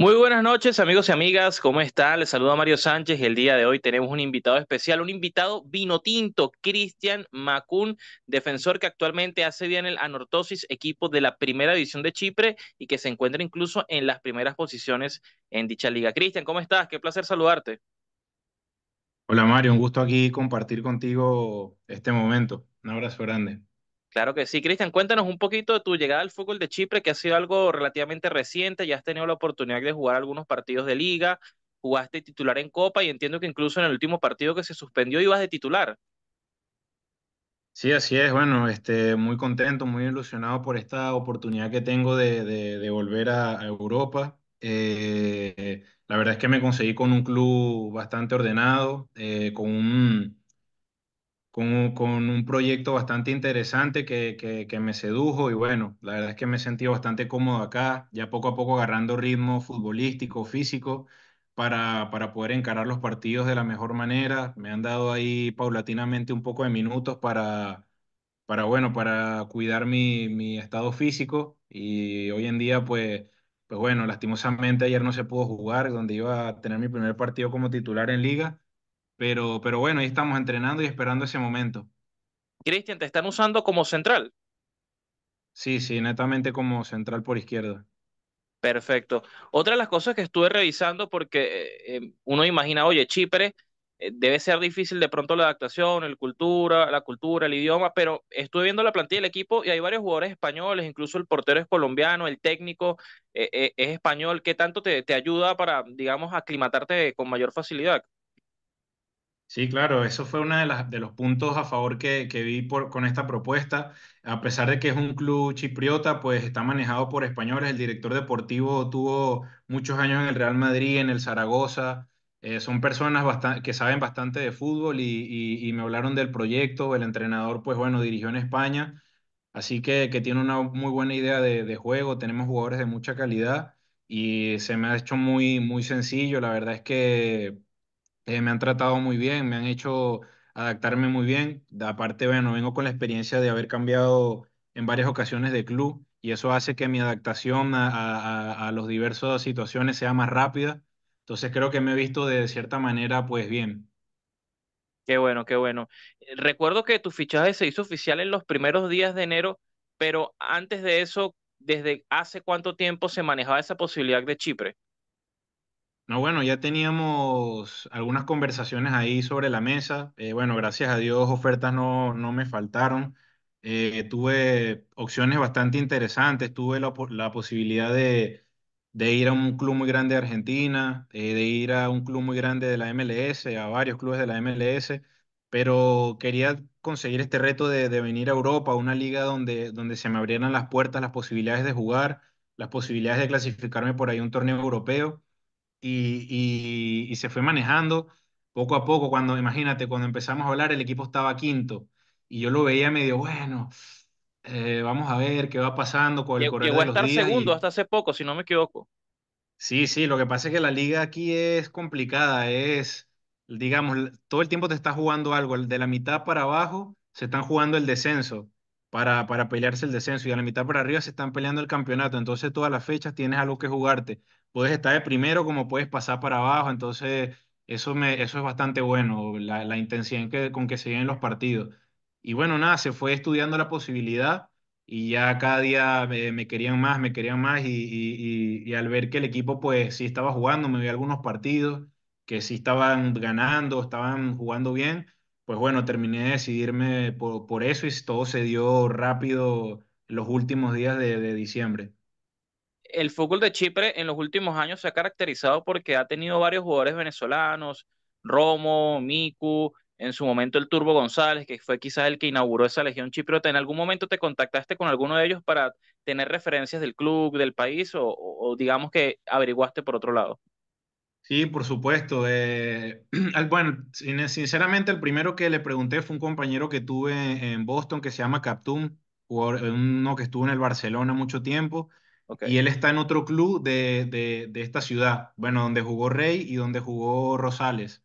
Muy buenas noches, amigos y amigas. ¿Cómo están? Les a Mario Sánchez y el día de hoy tenemos un invitado especial, un invitado vino tinto, Cristian Macún, defensor que actualmente hace bien el Anortosis, equipo de la primera división de Chipre y que se encuentra incluso en las primeras posiciones en dicha liga. Cristian, ¿cómo estás? Qué placer saludarte. Hola Mario, un gusto aquí compartir contigo este momento. Un abrazo grande. Claro que sí, Cristian, cuéntanos un poquito de tu llegada al fútbol de Chipre, que ha sido algo relativamente reciente, ya has tenido la oportunidad de jugar algunos partidos de liga, jugaste titular en Copa y entiendo que incluso en el último partido que se suspendió ibas de titular. Sí, así es, bueno, este, muy contento, muy ilusionado por esta oportunidad que tengo de, volver a, Europa. Eh, la verdad es que me conseguí con un club bastante ordenado, eh, con un con, un proyecto bastante interesante que, me sedujo y bueno, la verdad es que me he sentido bastante cómodo acá, ya poco a poco agarrando ritmo futbolístico, físico, para, para poder encarar los partidos de la mejor manera. Me han dado ahí paulatinamente un poco de minutos para, para bueno, para cuidar mi, mi estado físico y hoy en día pues pues bueno, lastimosamente ayer no se pudo jugar, donde iba a tener mi primer partido como titular en liga, pero, pero bueno, ahí estamos entrenando y esperando ese momento. Cristian, te están usando como central. Sí, sí, netamente como central por izquierda. Perfecto. Otra de las cosas que estuve revisando, porque eh, em, uno imagina, oye, Chipre, eh, debe ser difícil de pronto la adaptación, el cultura, la cultura, el idioma, pero estuve viendo la plantilla del equipo y hay varios jugadores españoles, incluso el portero es colombiano, el técnico eh, es español. ¿Qué tanto te, te ayuda para, digamos, aclimatarte con mayor facilidad? Sí, claro, eso fue uno de, los puntos a favor que, vi con esta propuesta. A pesar de que es un club chipriota, pues está manejado por españoles. El director deportivo tuvo muchos años en el Real Madrid, en el Zaragoza. Eh, son personas que saben bastante de fútbol y, me hablaron del proyecto. El entrenador, pues bueno, dirigió en España. Así que, tiene una muy buena idea de, de juego. Tenemos jugadores de mucha calidad y se me ha hecho muy, muy sencillo. La verdad es que eh, me han tratado muy bien, me han hecho adaptarme muy bien. Aparte, bueno, vengo con la experiencia de haber cambiado en varias ocasiones de club y eso hace que mi adaptación a, a las diversas situaciones sea más rápida. Entonces creo que me he visto de cierta manera pues bien. Qué bueno, qué bueno. Eh, recuerdo que tu fichaje se hizo oficial en los primeros días de enero, pero antes de eso, ¿desde hace cuánto tiempo se manejaba esa posibilidad de Chipre? No, bueno, ya teníamos algunas conversaciones ahí sobre la mesa. Eh, bueno, gracias a Dios ofertas no, no me faltaron. Eh, tuve opciones bastante interesantes. Tuve la, posibilidad de, ir a un club muy grande de Argentina, eh, de ir a un club muy grande de la MLS, a varios clubes de la MLS, pero quería conseguir este reto de, venir a Europa, una liga donde, donde se me abrieran las puertas, las posibilidades de jugar, las posibilidades de clasificarme por ahí un torneo europeo y, se fue manejando poco a poco. Cuando, imagínate, cuando empezamos a hablar, el equipo estaba quinto y yo lo veía medio, bueno, eh, vamos a ver qué va pasando con el corredor. Llegó a estar segundo hasta hace poco, si no me equivoco. Sí, sí, lo que pasa es que la liga aquí es complicada, es, digamos, todo el tiempo te está jugando algo, de la mitad para abajo se están jugando el descenso para, pelearse el descenso y a la mitad para arriba se están peleando el campeonato. Entonces todas las fechas tienes algo que jugarte. Puedes estar de primero como puedes pasar para abajo. Entonces eso, me, eso es bastante bueno, la, la intensidad que, con que se vienen los partidos. Y bueno, nada, se fue estudiando la posibilidad y ya cada día me, querían más, me querían más y, y, y, al ver que el equipo pues sí estaba jugando, me vi algunos partidos que sí estaban ganando, estaban jugando bien pues bueno, terminé de decidirme por, eso y todo se dio rápido los últimos días de, diciembre el fútbol de Chipre en los últimos años se ha caracterizado porque ha tenido varios jugadores venezolanos, Romo, Miku, en su momento el Turbo González, que fue quizás el que inauguró esa legión chipriota. ¿En algún momento te contactaste con alguno de ellos para tener referencias del club, del país, o digamos que averiguaste por otro lado? Sí, por supuesto. Eh, bueno, sinceramente, el primero que le pregunté fue un compañero que tuve en Boston que se llama Captum, eh, uno que estuvo en el Barcelona mucho tiempo. Y él está en otro club de, de, de, esta ciudad, bueno, donde jugó Rey y donde jugó Rosales.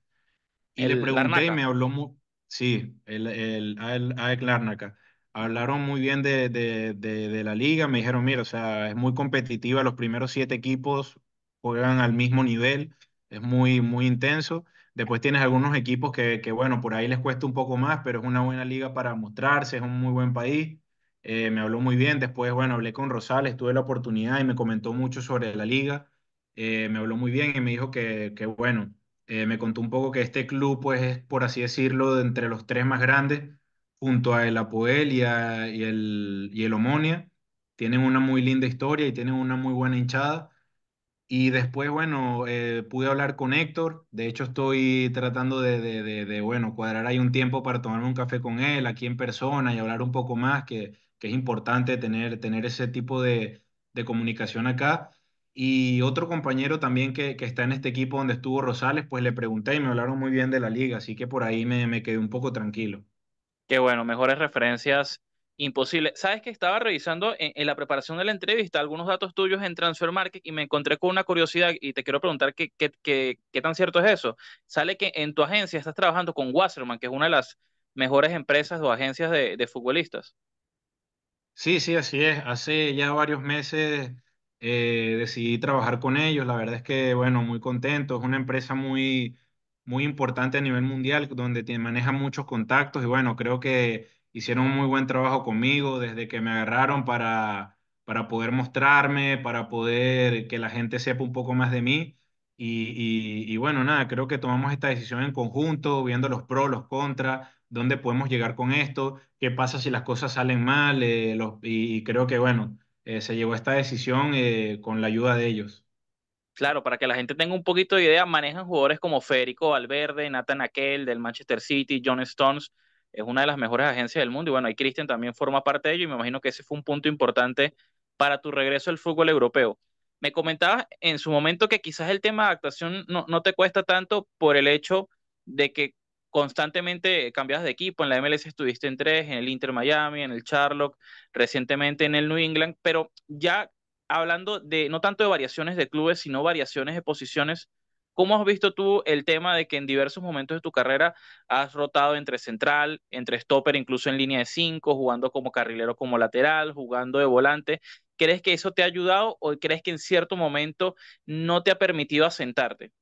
Y le pregunté y me habló muy. Sí, el, el, el, Hablaron muy bien de, de la liga. Me dijeron, mira, o sea, es muy competitiva. Los primeros siete equipos juegan al mismo nivel es muy, muy intenso. Después tienes algunos equipos que, bueno, por ahí les cuesta un poco más, pero es una buena liga para mostrarse, es un muy buen país. Eh, me habló muy bien, después, bueno, hablé con Rosales, tuve la oportunidad y me comentó mucho sobre la liga. Eh, me habló muy bien y me dijo que, bueno, eh, me contó un poco que este club, pues, es, por así decirlo, de entre los tres más grandes, junto a el Apoel y, y el, y el Omonia. Tienen una muy linda historia y tienen una muy buena hinchada y después, bueno, eh, pude hablar con Héctor. De hecho, estoy tratando de, de, bueno, cuadrar ahí un tiempo para tomarme un café con él aquí en persona y hablar un poco más, que, que es importante tener, tener ese tipo de, comunicación acá. Y otro compañero también que, está en este equipo donde estuvo Rosales, pues le pregunté y me hablaron muy bien de la liga, así que por ahí me, me quedé un poco tranquilo. Qué bueno, mejores referencias Imposible. Sabes que estaba revisando en, la preparación de la entrevista algunos datos tuyos en Transfer Market y me encontré con una curiosidad y te quiero preguntar qué, qué, tan cierto es eso. Sale que en tu agencia estás trabajando con Wasserman, que es una de las mejores empresas o agencias de, futbolistas. Sí, sí, así es. Hace ya varios meses eh, decidí trabajar con ellos. La verdad es que, bueno, muy contento. Es una empresa muy, muy importante a nivel mundial donde manejan maneja muchos contactos y bueno, creo que hicieron un muy buen trabajo conmigo desde que me agarraron para, para poder mostrarme, para poder que la gente sepa un poco más de mí. Y, y, bueno, nada, creo que tomamos esta decisión en conjunto, viendo los pros, los contras, dónde podemos llegar con esto, qué pasa si las cosas salen mal, eh, los, y, creo que bueno, eh, se llevó esta decisión eh, con la ayuda de ellos. Claro, para que la gente tenga un poquito de idea, manejan jugadores como Férico Valverde, Nathan Akel del Manchester City, John Stones, es una de las mejores agencias del mundo y bueno, ahí Cristian también forma parte de ello y me imagino que ese fue un punto importante para tu regreso al fútbol europeo. Me comentabas en su momento que quizás el tema de adaptación no, no te cuesta tanto por el hecho de que constantemente cambias de equipo, en la MLS estuviste en tres, en el Inter Miami, en el Charlotte, recientemente en el New England, pero ya hablando de no tanto de variaciones de clubes, sino variaciones de posiciones, ¿Cómo has visto tú el tema de que en diversos momentos de tu carrera has rotado entre central, entre stopper, incluso en línea de cinco, jugando como carrilero, como lateral, jugando de volante? ¿Crees que eso te ha ayudado o crees que en cierto momento no te ha permitido asentarte?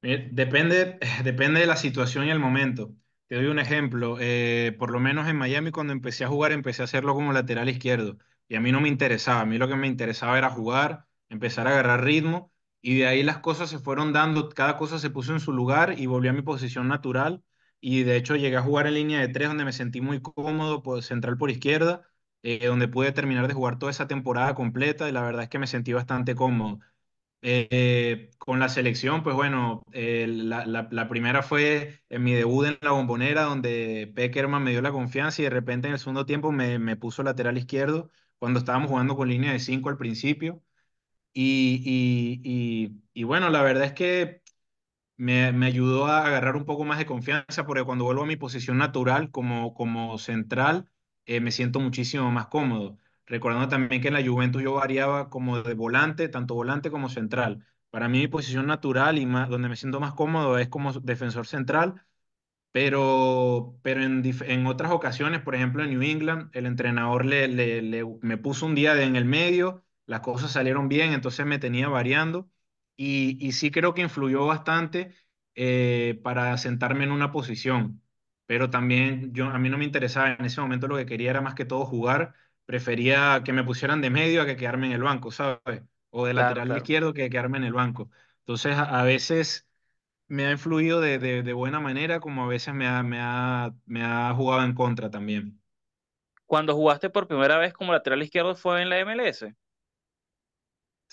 Eh, depende, depende de la situación y el momento. Te doy un ejemplo. Eh, por lo menos en Miami cuando empecé a jugar empecé a hacerlo como lateral izquierdo y a mí no me interesaba. A mí lo que me interesaba era jugar, empezar a agarrar ritmo y de ahí las cosas se fueron dando, cada cosa se puso en su lugar y volví a mi posición natural y de hecho llegué a jugar en línea de tres donde me sentí muy cómodo, pues, central por izquierda, eh, donde pude terminar de jugar toda esa temporada completa y la verdad es que me sentí bastante cómodo. Eh, con la selección, pues bueno, eh, la, primera fue en mi debut en la bombonera, donde Peckerman me dio la confianza y de repente en el segundo tiempo me, me puso lateral izquierdo cuando estábamos jugando con línea de cinco al principio y, y, y, bueno, la verdad es que me, me, ayudó a agarrar un poco más de confianza porque cuando vuelvo a mi posición natural como, como central, eh, me siento muchísimo más cómodo. Recordando también que en la Juventus yo variaba como de volante, tanto volante como central. Para mí mi posición natural y donde me siento más cómodo es como defensor central, pero, pero en, en otras ocasiones, por ejemplo en New England, el entrenador le, le, me puso un día en el medio las cosas salieron bien, entonces me tenía variando y, sí creo que influyó bastante eh, para sentarme en una posición, pero también yo, a mí no me interesaba en ese momento lo que quería era más que todo jugar, prefería que me pusieran de medio a que quedarme en el banco, ¿sabes? O de lateral izquierdo que quedarme en el banco. Entonces a, veces me ha influido de, buena manera como a veces me ha, me ha jugado en contra también. Cuando jugaste por primera vez como lateral izquierdo fue en la MLS.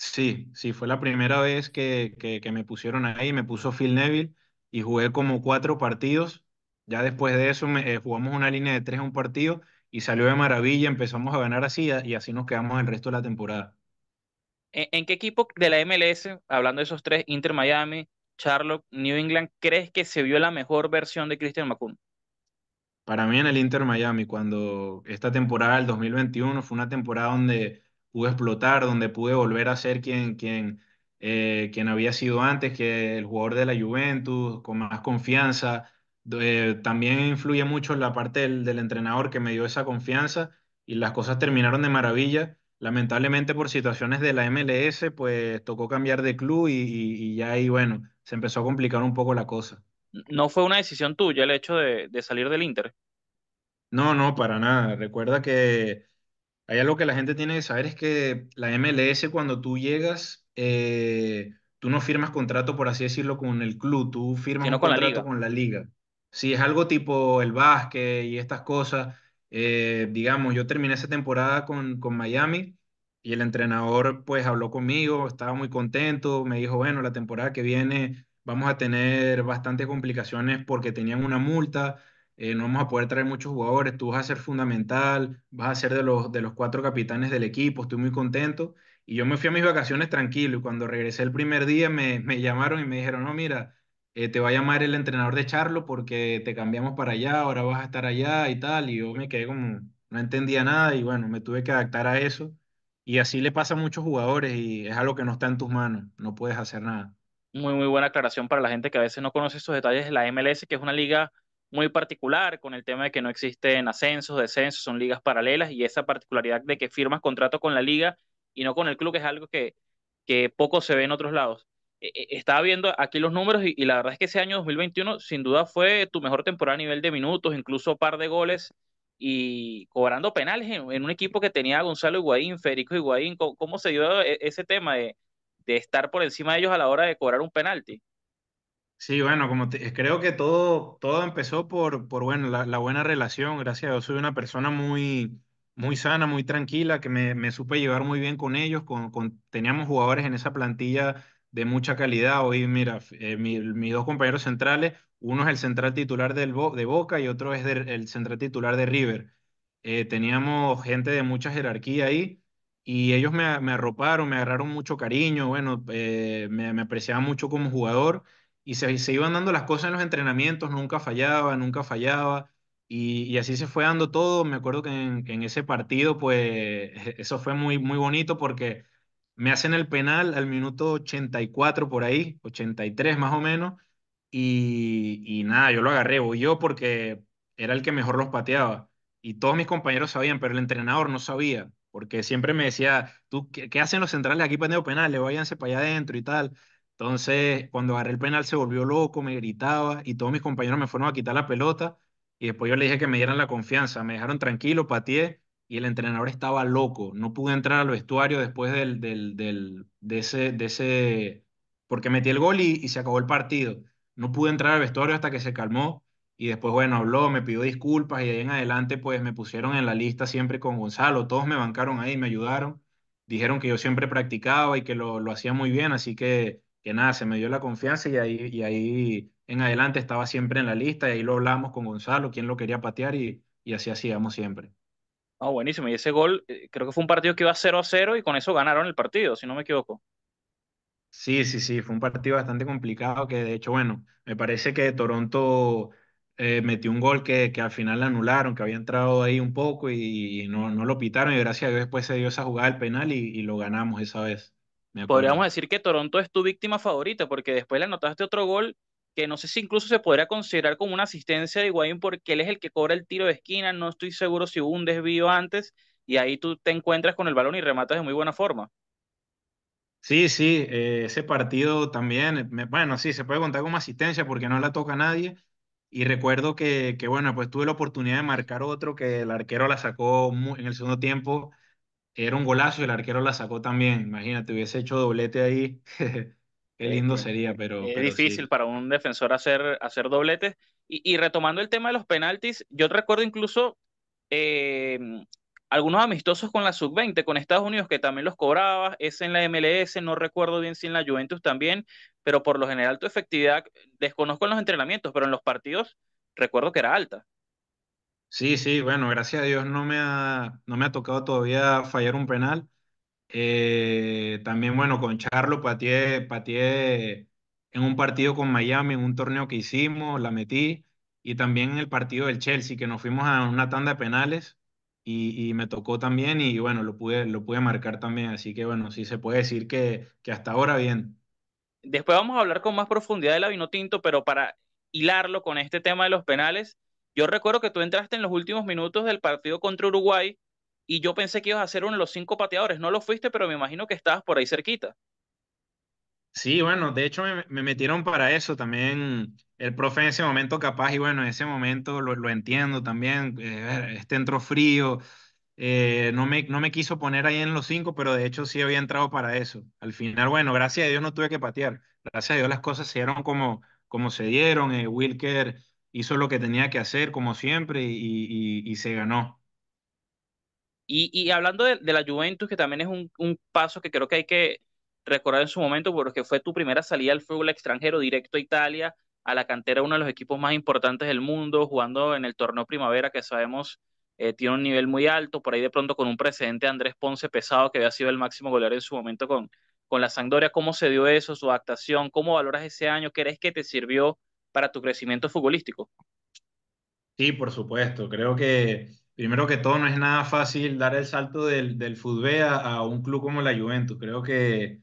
Sí, sí, fue la primera vez que, me pusieron ahí, me puso Phil Neville y jugué como cuatro partidos. Ya después de eso eh, jugamos una línea de tres a un partido y salió de maravilla, empezamos a ganar así y así nos quedamos el resto de la temporada. ¿En, qué equipo de la MLS, hablando de esos tres, Inter Miami, Charlotte, New England, crees que se vio la mejor versión de Christian Macun? Para mí en el Inter Miami, cuando esta temporada, del 2021, fue una temporada donde pude explotar, donde pude volver a ser quien, quien, eh, quien había sido antes, que el jugador de la Juventus, con más confianza. Eh, también influye mucho la parte del, entrenador que me dio esa confianza y las cosas terminaron de maravilla. Lamentablemente por situaciones de la MLS, pues tocó cambiar de club y, y, ya ahí, bueno, se empezó a complicar un poco la cosa. ¿No fue una decisión tuya el hecho de, de salir del Inter? No, no, para nada. Recuerda que hay algo que la gente tiene que saber es que la MLS cuando tú llegas, eh, tú no firmas contrato, por así decirlo, con el club, tú firmas contrato con la liga. Si es algo tipo el básquet y estas cosas, eh, digamos, yo terminé esa temporada con, con Miami y el entrenador pues habló conmigo, estaba muy contento, me dijo, bueno, la temporada que viene vamos a tener bastantes complicaciones porque tenían una multa, eh, no vamos a poder traer muchos jugadores, tú vas a ser fundamental, vas a ser de los, de los cuatro capitanes del equipo, estoy muy contento. Y yo me fui a mis vacaciones tranquilo y cuando regresé el primer día me, llamaron y me dijeron, no, mira, eh, te va a llamar el entrenador de Charlo porque te cambiamos para allá, ahora vas a estar allá y tal. Y yo me quedé como, no entendía nada y bueno, me tuve que adaptar a eso. Y así le pasa a muchos jugadores y es algo que no está en tus manos, no puedes hacer nada. Muy, muy buena aclaración para la gente que a veces no conoce esos detalles de la MLS, que es una liga muy particular con el tema de que no existen ascensos, descensos, son ligas paralelas y esa particularidad de que firmas contrato con la liga y no con el club es algo que, que poco se ve en otros lados. E, e, estaba viendo aquí los números y, la verdad es que ese año 2021 sin duda fue tu mejor temporada a nivel de minutos, incluso par de goles y cobrando penales en, un equipo que tenía Gonzalo Higuaín, Federico Higuaín. ¿Cómo, se dio e, ese tema de estar por encima de ellos a la hora de cobrar un penalti? Sí, bueno, como eh, creo que todo, todo empezó por, por bueno, la, buena relación, gracias a Dios. Soy una persona muy, muy sana, muy tranquila, que me, supe llevar muy bien con ellos. Con, teníamos jugadores en esa plantilla de mucha calidad. Hoy, mira, eh, mis dos compañeros centrales, uno es el central titular del de Boca y otro es el central titular de River. Eh, teníamos gente de mucha jerarquía ahí. Y ellos me, me arroparon, me agarraron mucho cariño, bueno, me, me apreciaban mucho como jugador y se, iban dando las cosas en los entrenamientos, nunca fallaba, nunca fallaba, y, así se fue dando todo. Me acuerdo que en, ese partido, pues eso fue muy, muy bonito porque me hacen el penal al minuto 84 por ahí, 83 más o menos, y, nada, yo lo agarré, voy yo porque era el que mejor los pateaba. Y todos mis compañeros sabían, pero el entrenador no sabía, porque siempre me decía, ¿tú qué, hacen los centrales aquí penal penales? Váyanse para allá adentro y tal. Entonces, cuando agarré el penal se volvió loco, me gritaba y todos mis compañeros me fueron a quitar la pelota y después yo le dije que me dieran la confianza, me dejaron tranquilo, pateé y el entrenador estaba loco, no pude entrar al vestuario después del, del, de, ese, de ese, porque metí el gol y, se acabó el partido, no pude entrar al vestuario hasta que se calmó y después, bueno, habló, me pidió disculpas y de ahí en adelante pues me pusieron en la lista siempre con Gonzalo, todos me bancaron ahí, me ayudaron, dijeron que yo siempre practicaba y que lo, lo hacía muy bien, así que que nada, se me dio la confianza y ahí, y ahí en adelante estaba siempre en la lista y ahí lo hablábamos con Gonzalo, quién lo quería patear y, y así hacíamos siempre. Ah, buenísimo. Y ese gol, eh, creo que fue un partido que iba 0 a 0 y con eso ganaron el partido, si no me equivoco. Sí, sí, sí, fue un partido bastante complicado que de hecho, bueno, me parece que Toronto eh, metió un gol que, que al final anularon, que había entrado ahí un poco y, no, no, lo pitaron y gracias a Dios después se dio esa jugada del penal y lo ganamos esa vez. Podríamos decir que Toronto es tu víctima favorita, porque después le anotaste otro gol que no sé si incluso se podría considerar como una asistencia de Higuaín porque él es el que cobra el tiro de esquina, no estoy seguro si hubo un desvío antes y ahí tú te encuentras con el balón y rematas de muy buena forma. Sí, sí, eh, ese partido también, eh, bueno, sí, se puede contar como asistencia porque no la toca a nadie y recuerdo que, que, bueno, pues tuve la oportunidad de marcar otro que el arquero la sacó en el segundo tiempo era un golazo y el arquero la sacó también. Imagínate, hubiese hecho doblete ahí. Qué lindo sería, pero. Es difícil para un defensor hacer, hacer dobletes. Y, retomando el tema de los penaltis, yo recuerdo incluso em, algunos amistosos con la sub-20, con Estados Unidos, que también los cobraba. Es en la MLS, no recuerdo bien si en la Juventus también, pero por lo general tu efectividad, desconozco en los entrenamientos, pero en los partidos recuerdo que era alta. Sí, sí, bueno, gracias a Dios no me ha, no me ha tocado todavía fallar un penal. Eh, también, bueno, con Charlo patié en un partido con Miami, en un torneo que hicimos, la metí. Y también en el partido del Chelsea, que nos fuimos a una tanda de penales y, me tocó también y bueno, lo pude, lo pude marcar también. Así que bueno, sí se puede decir que, que hasta ahora bien. Después vamos a hablar con más profundidad de la Vinotinto, pero para hilarlo con este tema de los penales, yo recuerdo que tú entraste en los últimos minutos del partido contra Uruguay y yo pensé que ibas a ser uno de los cinco pateadores. No lo fuiste, pero me imagino que estabas por ahí cerquita. Sí, bueno, de hecho me, metieron para eso también. El profe en ese momento capaz, y bueno, en ese momento lo, entiendo también, eh, este entró frío, eh, no, me, no me quiso poner ahí en los cinco, pero de hecho sí había entrado para eso. Al final, bueno, gracias a Dios no tuve que patear, gracias a Dios las cosas se dieron como, como se dieron, eh, Wilker hizo lo que tenía que hacer, como siempre, y, se ganó. Y, hablando de, la Juventus, que también es un, paso que creo que hay que recordar en su momento, porque fue tu primera salida al fútbol extranjero directo a Italia, a la cantera, uno de los equipos más importantes del mundo, jugando en el torneo primavera, que sabemos eh, tiene un nivel muy alto, por ahí de pronto con un precedente Andrés Ponce Pesado, que había sido el máximo goleador en su momento con, con la Sangdoria, ¿cómo se dio eso, su adaptación? ¿Cómo valoras ese año? ¿Crees que te sirvió para tu crecimiento futbolístico? Sí, por supuesto. Creo que primero que todo no es nada fácil dar el salto del, del fútbol a, un club como la Juventus. Creo que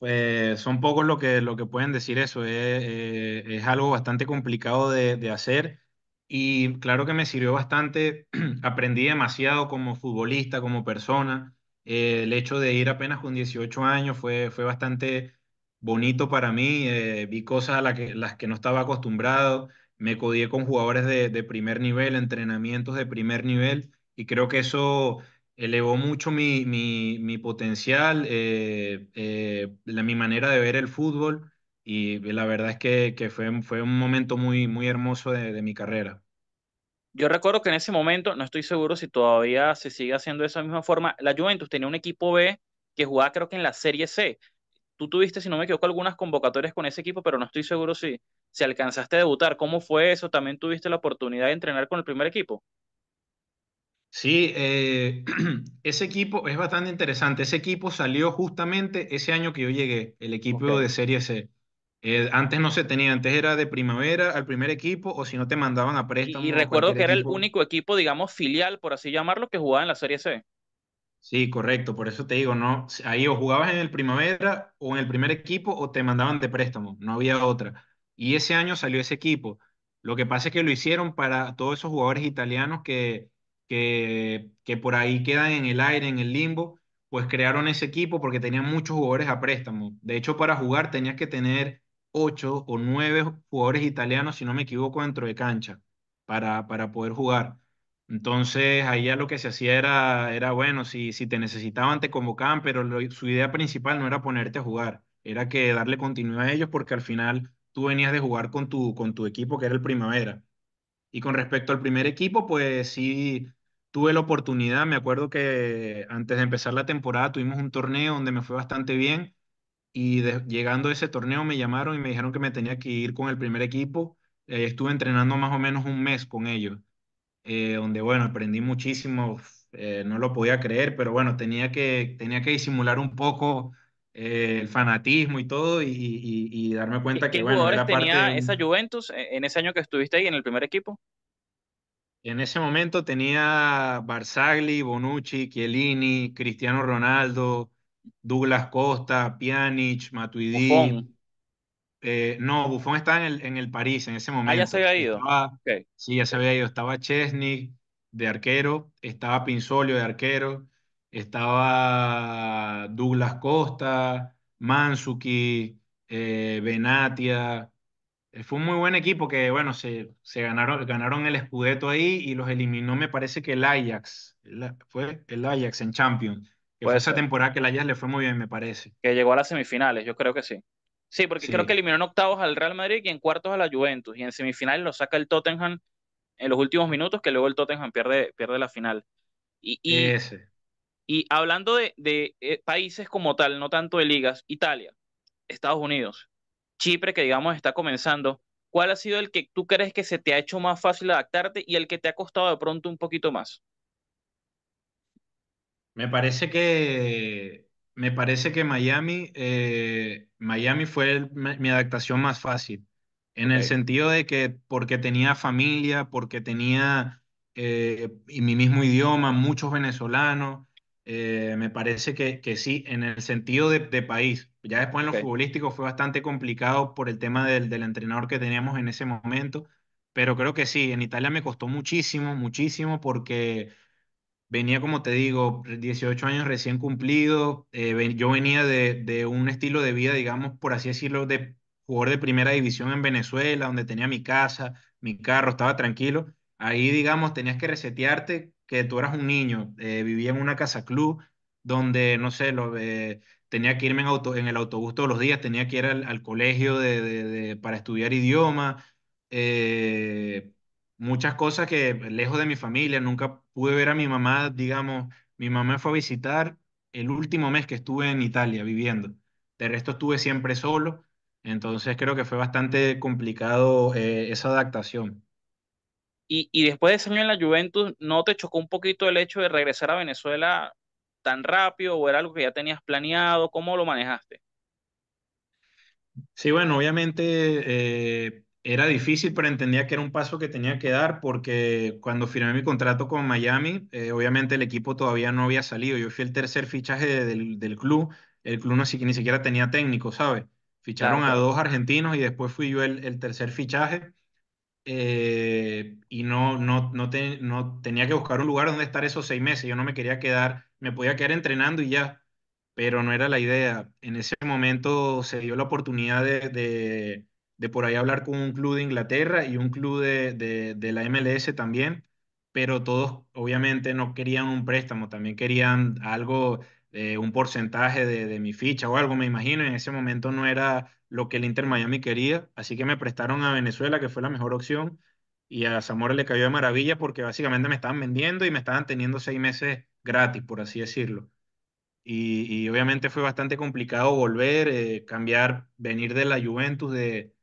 eh, son pocos lo que, lo que pueden decir eso. Es, eh, algo bastante complicado de, hacer. Y claro que me sirvió bastante, aprendí demasiado como futbolista, como persona. Eh, el hecho de ir apenas con 18 años fue, fue bastante bonito para mí, eh, vi cosas a las que, las que no estaba acostumbrado, me codié con jugadores de, de, primer nivel, entrenamientos de primer nivel, y creo que eso elevó mucho mi, mi, mi potencial, eh, eh, mi manera de ver el fútbol, y la verdad es que, que fue, fue un momento muy, muy hermoso de, de mi carrera. Yo recuerdo que en ese momento, no estoy seguro si todavía se sigue haciendo de esa misma forma, la Juventus tenía un equipo B que jugaba creo que en la Serie C, tú tuviste, si no me equivoco, algunas convocatorias con ese equipo, pero no estoy seguro si, si alcanzaste a debutar. ¿Cómo fue eso? ¿También tuviste la oportunidad de entrenar con el primer equipo? Sí, eh, ese equipo es bastante interesante. Ese equipo salió justamente ese año que yo llegué, el equipo de Serie C. Eh, antes no se tenía, antes era de primavera al primer equipo o si no te mandaban a préstamo. Y, recuerdo que era el único equipo, digamos, filial, por así llamarlo, que jugaba en la Serie C. Sí, correcto, por eso te digo, no, ahí o jugabas en el Primavera o en el primer equipo o te mandaban de préstamo, no había otra. Y ese año salió ese equipo. Lo que pasa es que lo hicieron para todos esos jugadores italianos que, que, que por ahí quedan en el aire, en el limbo, pues crearon ese equipo porque tenían muchos jugadores a préstamo. De hecho, para jugar tenías que tener ocho o nueve jugadores italianos, si no me equivoco, dentro de cancha para, para poder jugar. Entonces, ahí ya lo que se hacía era, era bueno, si, si te necesitaban, te convocaban, pero su idea principal no era ponerte a jugar, era que darle continuidad a ellos porque al final tú venías de jugar con tu, con tu equipo que era el Primavera. Y con respecto al primer equipo, pues sí tuve la oportunidad, me acuerdo que antes de empezar la temporada tuvimos un torneo donde me fue bastante bien y llegando a ese torneo me llamaron y me dijeron que me tenía que ir con el primer equipo. y eh, estuve entrenando más o menos un mes con ellos eh, donde, bueno, aprendí muchísimo, eh, no lo podía creer, pero bueno, tenía que, tenía que disimular un poco eh, el fanatismo y todo y, darme cuenta que, bueno, era tenía parte esa Juventus e, en ese año que estuviste ahí en el primer equipo? En ese momento tenía Barzagli, Bonucci, Chiellini, Cristiano Ronaldo, Douglas Costa, Pjanic, Matuidi, eh, no, Bufón estaba en el, en el París en ese momento. Ah, ya se había ido. Sí, ya se había ido. Estaba Chesney de arquero, estaba Pinzolio de arquero, estaba Douglas Costa, Mansuki, eh, Benatia. Eh, fue un muy buen equipo que, bueno, se, se ganaron, ganaron el escudeto ahí y los eliminó, me parece que el Ajax. fue el Ajax en Champions. fue esa temporada que el Ajax le fue muy bien, me parece. Que llegó a las semifinales, yo creo que sí. Sí, porque creo que eliminó en octavos al Real Madrid y en cuartos a la Juventus. Y en semifinal lo saca el Tottenham en los últimos minutos, que luego el Tottenham pierde, pierde la final. Y, Ese. y hablando de, eh, países como tal, no tanto de ligas, Italia, Estados Unidos, Chipre, que digamos está comenzando, ¿cuál ha sido el que tú crees que se te ha hecho más fácil adaptarte y el que te ha costado de pronto un poquito más? Me parece que me parece que Miami, eh, Miami fue mi adaptación más fácil, en el sentido de que porque tenía familia, porque tenía eh, y mi mismo idioma, muchos venezolanos, eh, me parece que, que, sí, en el sentido de, país. Ya después en lo futbolístico fue bastante complicado por el tema del, del entrenador que teníamos en ese momento, pero creo que sí, en Italia me costó muchísimo, muchísimo porque venía, como te digo, 18 años recién cumplido, eh, yo venía de, un estilo de vida, digamos, por así decirlo, de jugador de primera división en Venezuela, donde tenía mi casa, mi carro, estaba tranquilo. Ahí, digamos, tenías que resetearte que tú eras un niño. Eh, vivía en una casa club donde, no sé, lo, eh, tenía que irme en, auto, en el autobús todos los días, tenía que ir al, colegio para estudiar idioma muchas cosas que lejos de mi familia, nunca pude ver a mi mamá, digamos, mi mamá fue a visitar el último mes que estuve en Italia viviendo. De resto estuve siempre solo, entonces creo que fue bastante complicado eh, esa adaptación. Y, después de ese año en la Juventus, ¿no te chocó un poquito el hecho de regresar a Venezuela tan rápido o era algo que ya tenías planeado? ¿Cómo lo manejaste? Sí, bueno, obviamente eh, era difícil, pero entendía que era un paso que tenía que dar porque cuando firmé mi contrato con Miami, eh, obviamente el equipo todavía no había salido. Yo fui el tercer fichaje del, club. El club no, ni siquiera tenía técnico, ¿sabes? Ficharon a dos argentinos y después fui yo el, tercer fichaje. Eh, y no, no, no, tenía que buscar un lugar donde estar esos seis meses. Yo no me quería quedar, me podía quedar entrenando y ya, pero no era la idea. En ese momento se dio la oportunidad de de por ahí hablar con un club de Inglaterra y un club de, de, la MLS también, pero todos obviamente no querían un préstamo, también querían algo, eh, un porcentaje de, de, mi ficha o algo, me imagino, en ese momento no era lo que el Inter Miami quería, así que me prestaron a Venezuela, que fue la mejor opción, y a Zamora le cayó de maravilla porque básicamente me estaban vendiendo y me estaban teniendo seis meses gratis, por así decirlo. Y, y obviamente fue bastante complicado volver, eh, cambiar, venir de la Juventus, de,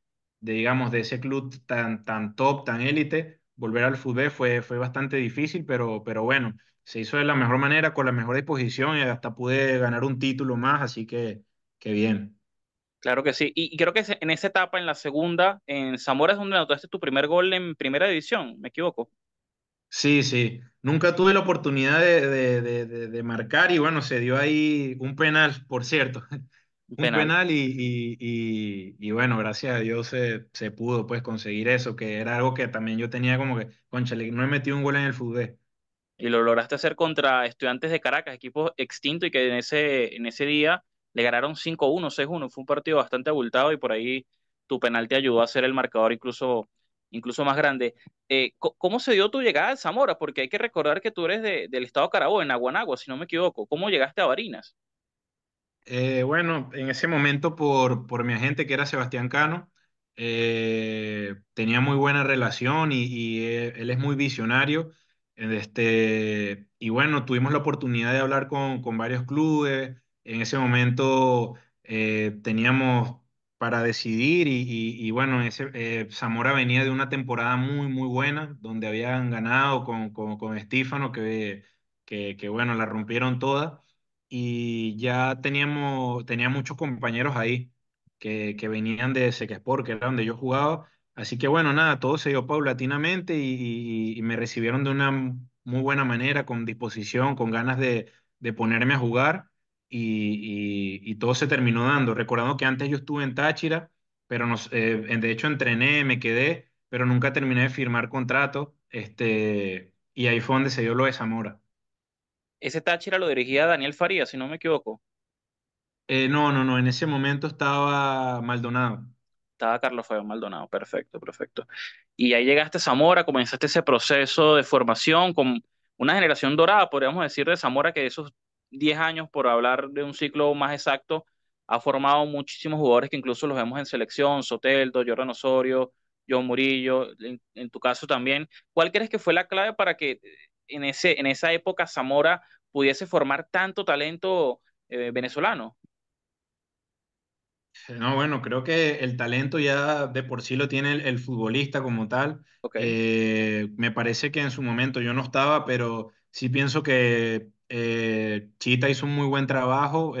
de, digamos, de ese club tan, tan top, tan élite, volver al fútbol fue, fue bastante difícil, pero, pero bueno, se hizo de la mejor manera, con la mejor disposición y hasta pude ganar un título más, así que, que bien. Claro que sí, y, creo que en esa etapa, en la segunda, en Zamora es donde anotaste tu primer gol en primera división, ¿me equivoco? Sí, sí, nunca tuve la oportunidad de, de marcar y bueno, se dio ahí un penal, por cierto. Un penal, y, bueno, gracias a Dios se, se, pudo pues conseguir eso, que era algo que también yo tenía como que, conchale, no he metido un gol en el fútbol. Y lo lograste hacer contra estudiantes de Caracas, equipo extinto y que en ese, en ese día le ganaron 5-1, 6-1. Fue un partido bastante abultado y por ahí tu penal te ayudó a hacer el marcador incluso, incluso más grande. Eh, ¿Cómo se dio tu llegada a Zamora? Porque hay que recordar que tú eres del estado Carabobo, en Aguanagua, si no me equivoco. ¿Cómo llegaste a Barinas? Eh, bueno, en ese momento por, mi agente que era Sebastián Cano, eh, tenía muy buena relación y, e, él, es muy visionario. Este, y bueno, tuvimos la oportunidad de hablar con, varios clubes. En ese momento eh, teníamos para decidir y, bueno, ese, Zamora venía de una temporada muy, muy buena, donde habían ganado con, con, Estífano, que, que, que bueno, la rompieron toda y ya teníamos, tenía muchos compañeros ahí que, venían de Sequesport, que era donde yo jugaba. Así que bueno, nada, todo se dio paulatinamente y, me recibieron de una muy buena manera, con disposición, con ganas de, ponerme a jugar y, todo se terminó dando. Recordando que antes yo estuve en Táchira, pero nos, eh, de hecho entrené, me quedé, pero nunca terminé de firmar contrato. Este, y ahí fue donde se dio lo de Zamora ese Táchira lo dirigía Daniel Faría, si no me equivoco. Eh, no, no, no, en ese momento estaba Maldonado. Estaba Carlos Fabio Maldonado, perfecto, perfecto. Y ahí llegaste a Zamora, comenzaste ese proceso de formación con una generación dorada, podríamos decir, de Zamora, que esos 10 años, por hablar de un ciclo más exacto, ha formado muchísimos jugadores que incluso los vemos en selección, Soteldo, Jordan Osorio, John Murillo, en tu caso también. ¿Cuál crees que fue la clave para que en, ese, en esa época Zamora pudiese formar tanto talento eh, venezolano? No, bueno, creo que el talento ya de por sí lo tiene el, futbolista como tal. Eh, me parece que en su momento yo no estaba, pero sí pienso que eh, Chita hizo un muy buen trabajo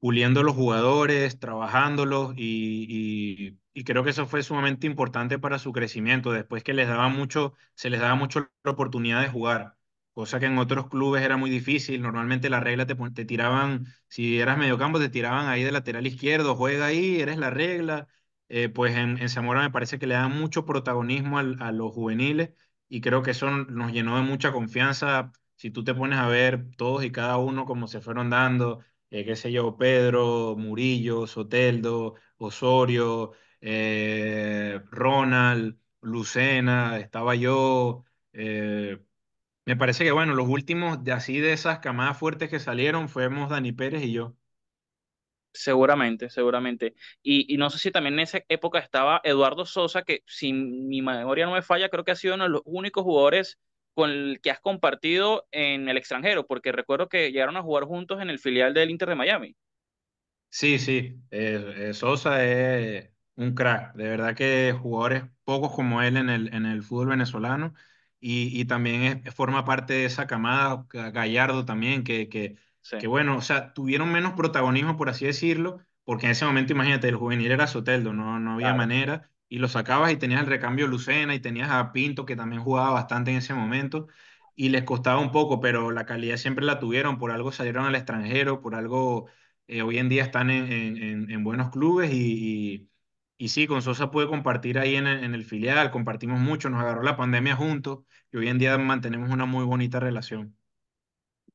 puliendo los jugadores, trabajándolos y y creo que eso fue sumamente importante para su crecimiento, después que les daba mucho, se les daba mucho la oportunidad de jugar, cosa que en otros clubes era muy difícil, normalmente la regla te, tiraban, si eras mediocampo te tiraban ahí de lateral izquierdo, juega ahí, eres la regla, eh, pues en, Zamora me parece que le dan mucho protagonismo a los juveniles y creo que eso nos llenó de mucha confianza. Si tú te pones a ver todos y cada uno como se fueron dando, eh, qué sé yo, Pedro, Murillo, Soteldo, Osorio, eh, Ronald, Lucena, estaba yo. Eh, me parece que, bueno, los últimos de así de esas camadas fuertes que salieron fuimos Dani Pérez y yo. Seguramente, seguramente. Y, no sé si también en esa época estaba Eduardo Sosa, que si mi memoria no me falla, creo que ha sido uno de los únicos jugadores con el que has compartido en el extranjero, porque recuerdo que llegaron a jugar juntos en el filial del Inter de Miami. Sí, sí, eh, Sosa es un crack. De verdad que jugadores pocos como él en el, en el fútbol venezolano. Y, también forma parte de esa camada, Gallardo también, que, que, bueno, o sea, tuvieron menos protagonismo, por así decirlo, porque en ese momento, imagínate, el juvenil era Soteldo, no, no había manera, y lo sacabas y tenías el recambio Lucena y tenías a Pinto, que también jugaba bastante en ese momento, y les costaba un poco, pero la calidad siempre la tuvieron, por algo salieron al extranjero, por algo eh, hoy en día están en, buenos clubes y y sí, con Sosa pude compartir ahí en el, filial, compartimos mucho, nos agarró la pandemia juntos y hoy en día mantenemos una muy bonita relación.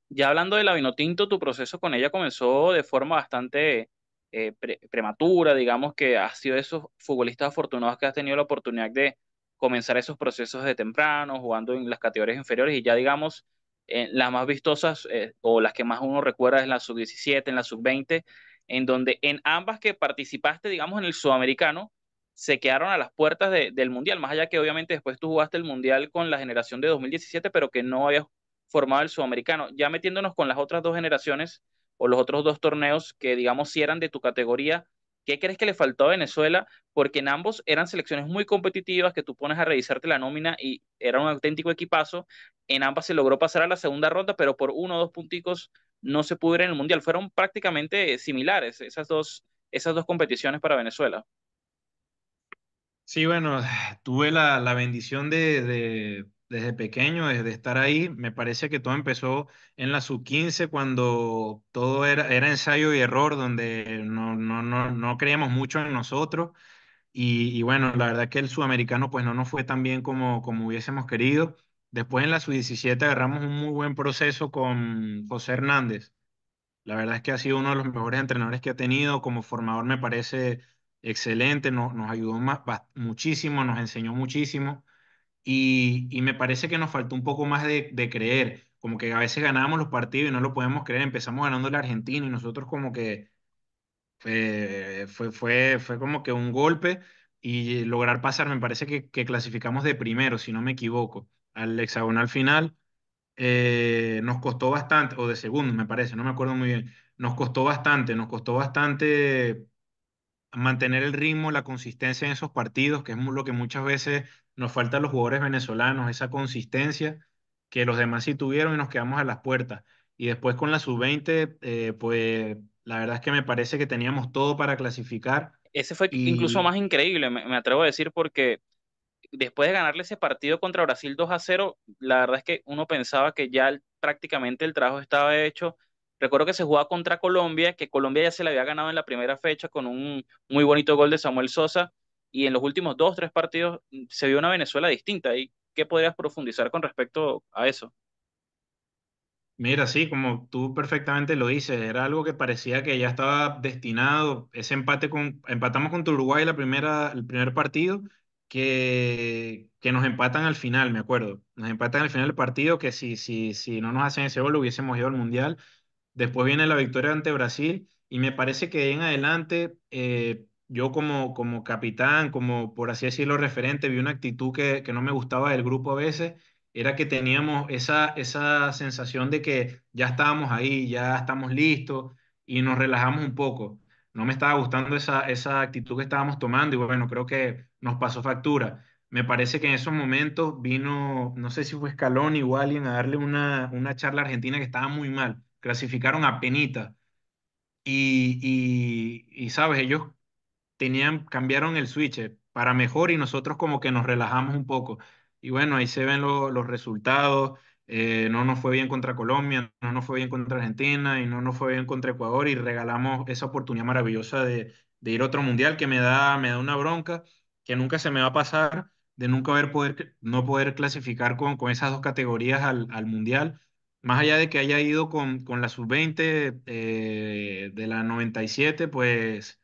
Ya hablando de la Vinotinto, tu proceso con ella comenzó de forma bastante eh, prematura, digamos que has sido de esos futbolistas afortunados que has tenido la oportunidad de comenzar esos procesos de temprano, jugando en las categorías inferiores y ya digamos, eh, las más vistosas eh, o las que más uno recuerda es la sub-17, en la sub-20 en donde en ambas que participaste, digamos, en el sudamericano, se quedaron a las puertas del Mundial, más allá que obviamente después tú jugaste el Mundial con la generación de 2017, pero que no habías formado el sudamericano. Ya metiéndonos con las otras dos generaciones o los otros dos torneos que, digamos, si eran de tu categoría, ¿qué crees que le faltó a Venezuela? Porque en ambos eran selecciones muy competitivas que tú pones a revisarte la nómina y era un auténtico equipazo. En ambas se logró pasar a la segunda ronda, pero por uno o dos punticos no se pudo en el Mundial. Fueron prácticamente similares esas dos, esas dos competiciones para Venezuela. Sí, bueno, tuve la, bendición de, desde pequeño, desde estar ahí. Me parece que todo empezó en la sub-15, cuando todo era, era, ensayo y error, donde no, no, creíamos mucho en nosotros. Y, bueno, la verdad que el sudamericano pues no nos fue tan bien como, como hubiésemos querido. Después en la sub-17 agarramos un muy buen proceso con José Hernández. La verdad es que ha sido uno de los mejores entrenadores que ha tenido. Como formador me parece excelente, nos, nos ayudó muchísimo, nos enseñó muchísimo. Y, me parece que nos faltó un poco más de, creer. Como que a veces ganábamos los partidos y no lo podemos creer. Empezamos ganando la Argentina y nosotros como que eh, fue, fue, fue como que un golpe y lograr pasar. Me parece que, que clasificamos de primero, si no me equivoco al hexagonal final. Eh, nos costó bastante, o de segundo me parece, no me acuerdo muy bien, nos costó bastante, nos costó bastante mantener el ritmo, la consistencia en esos partidos, que es lo que muchas veces nos falta a los jugadores venezolanos, esa consistencia que los demás sí tuvieron y nos quedamos a las puertas. Y después con la sub-20, eh, pues la verdad es que me parece que teníamos todo para clasificar. Ese fue incluso más increíble, me atrevo a decir, porque después de ganarle ese partido contra Brasil 2 a 0, la verdad es que uno pensaba que ya prácticamente el trabajo estaba hecho. Recuerdo que se jugaba contra Colombia, que Colombia ya se la había ganado en la primera fecha con un muy bonito gol de Samuel Sosa, y en los últimos dos, tres partidos mm, se vio una Venezuela distinta. ¿Y qué podrías profundizar con respecto a eso? Mira, sí, como tú perfectamente lo dices, era algo que parecía que ya estaba destinado. Ese empate con, empatamos contra Uruguay la primera, el primer partido que, que, nos empatan al final, me acuerdo. Nos empatan al final del partido, que si, si, si no nos hacen ese gol hubiésemos ido al Mundial. Después viene la victoria ante Brasil y me parece que en adelante eh, yo como, como capitán, como por así decirlo referente, vi una actitud que, no me gustaba del grupo a veces. Era que teníamos esa, esa sensación de que ya estábamos ahí, ya estamos listos y nos relajamos un poco no me estaba gustando esa, esa actitud que estábamos tomando y bueno, creo que nos pasó factura. Me parece que en esos momentos vino, no sé si fue Escalón o alguien a darle una, una charla argentina que estaba muy mal. Clasificaron a penita. Y, y, sabes, ellos tenían, cambiaron el switch para mejor y nosotros como que nos relajamos un poco. Y bueno, ahí se ven los resultados. Eh, no nos fue bien contra Colombia, no nos fue bien contra Argentina y no nos fue bien contra Ecuador y regalamos esa oportunidad maravillosa de, ir a otro mundial que me da, me da una bronca que nunca se me va a pasar de nunca haber poder, no poder clasificar con, con esas dos categorías al, mundial. Más allá de que haya ido con, con la sub-20 eh, de la 97, pues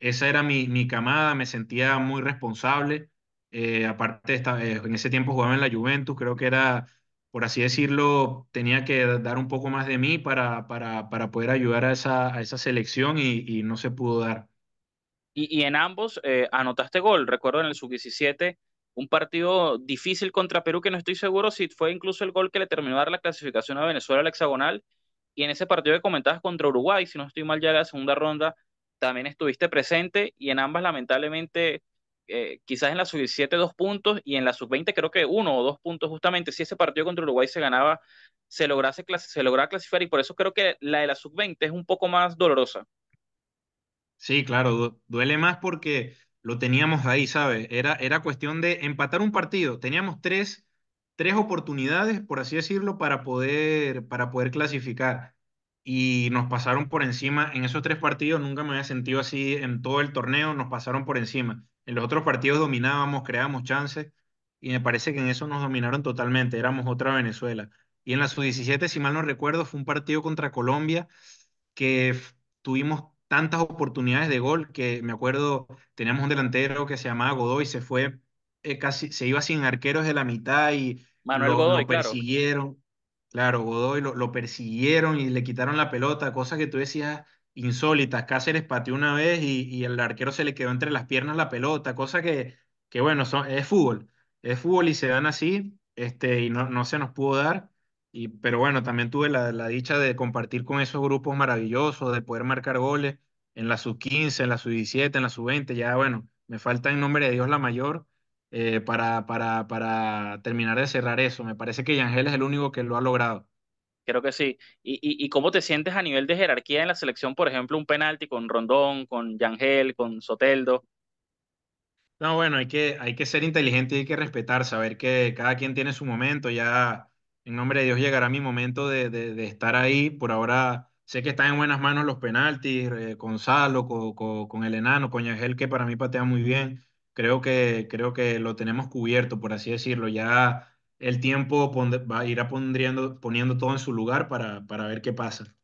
esa era mi, mi camada, me sentía muy responsable. Eh, aparte, en ese tiempo jugaba en la Juventus, creo que era por así decirlo, tenía que dar un poco más de mí para, para, poder ayudar a esa, a esa selección y, no se pudo dar. Y, en ambos eh, anotaste gol, recuerdo en el sub-17, un partido difícil contra Perú que no estoy seguro si fue incluso el gol que le terminó dar la clasificación a Venezuela al hexagonal. Y en ese partido que comentabas contra Uruguay, si no estoy mal ya en la segunda ronda, también estuviste presente y en ambas lamentablemente eh, quizás en la sub-17 dos puntos y en la sub-20 creo que uno o dos puntos justamente si ese partido contra Uruguay se ganaba, se lograse lograba clasificar y por eso creo que la de la sub-20 es un poco más dolorosa. Sí, claro, duele más porque lo teníamos ahí, ¿sabes? Era, era cuestión de empatar un partido. Teníamos tres, tres oportunidades, por así decirlo, para poder, para poder clasificar y nos pasaron por encima en esos tres partidos. Nunca me había sentido así en todo el torneo, nos pasaron por encima. En los otros partidos dominábamos, creábamos chances y me parece que en eso nos dominaron totalmente, éramos otra Venezuela. Y en la sub-17, si mal no recuerdo, fue un partido contra Colombia que tuvimos tantas oportunidades de gol que me acuerdo, teníamos un delantero que se llamaba Godoy, se fue eh, casi, se iba sin arqueros de la mitad y Manuel lo, persiguieron. Claro, Godoy lo, persiguieron y le quitaron la pelota, cosas que tú decías, insólitas. Cáceres pateó una vez y, el arquero se le quedó entre las piernas la pelota, cosa que, que bueno, es fútbol. Es fútbol y se dan así, este, y no, se nos pudo dar. Y, pero bueno, también tuve la, dicha de compartir con esos grupos maravillosos, de poder marcar goles en la sub-15, en la sub-17, en la sub-20. Ya bueno, me falta en nombre de Dios la mayor eh, para, para, para terminar de cerrar eso. Me parece que Yangel es el único que lo ha logrado. Creo que sí. Y, y, cómo te sientes a nivel de jerarquía en la selección? Por ejemplo, un penalti con Rondón, con Yangel, con Soteldo. No, bueno, hay que, hay que ser inteligente y hay que respetar, saber que cada quien tiene su momento. Ya, en nombre de Dios, llegará mi momento de, estar ahí. Por ahora sé que están en buenas manos los penaltis, Gonzalo, eh, con, con, con, el enano, con Yangel, que para mí patea muy bien. Creo que, creo que lo tenemos cubierto, por así decirlo. Ya el tiempo va, a poniendo, poniendo todo en su lugar para, para ver qué pasa.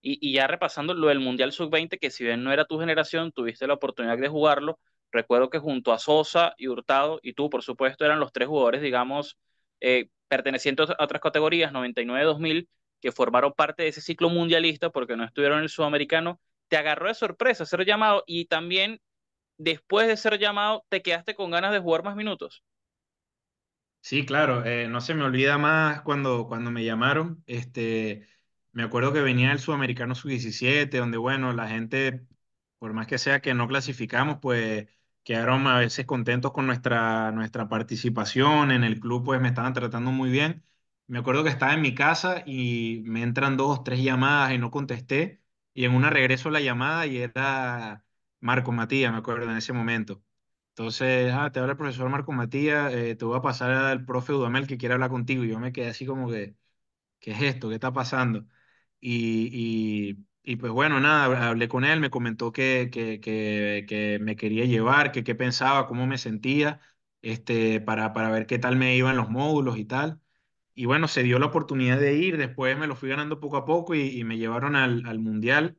Y, ya repasando lo del Mundial Sub-20, que si bien no era tu generación, tuviste la oportunidad de jugarlo. Recuerdo que junto a Sosa y Hurtado y tú, por supuesto, eran los tres jugadores, digamos, eh, pertenecientes a otras categorías, 99-2000, que formaron parte de ese ciclo mundialista porque no estuvieron en el sudamericano. Te agarró de sorpresa ser llamado y también después de ser llamado, ¿te quedaste con ganas de jugar más minutos? Sí, claro, eh, no se me olvida más cuando, cuando me llamaron, este, me acuerdo que venía el Sudamericano Sub-17, donde bueno, la gente, por más que sea que no clasificamos, pues quedaron a veces contentos con nuestra, nuestra participación en el club, pues me estaban tratando muy bien. Me acuerdo que estaba en mi casa y me entran dos, tres llamadas y no contesté, y en una regreso la llamada y era Marco Matías, me acuerdo en ese momento entonces, ah, te habla el profesor Marco Matías, eh, te voy a pasar al profe Udamel que quiere hablar contigo. Y Yo me quedé así como que, ¿qué es esto? ¿Qué está pasando? Y, y, y pues bueno, nada, hablé con él, me comentó que, que, que, que me quería llevar, que qué pensaba, cómo me sentía, este, para, para ver qué tal me iban los módulos y tal. Y bueno, se dio la oportunidad de ir, después me lo fui ganando poco a poco y, y me llevaron al, al mundial.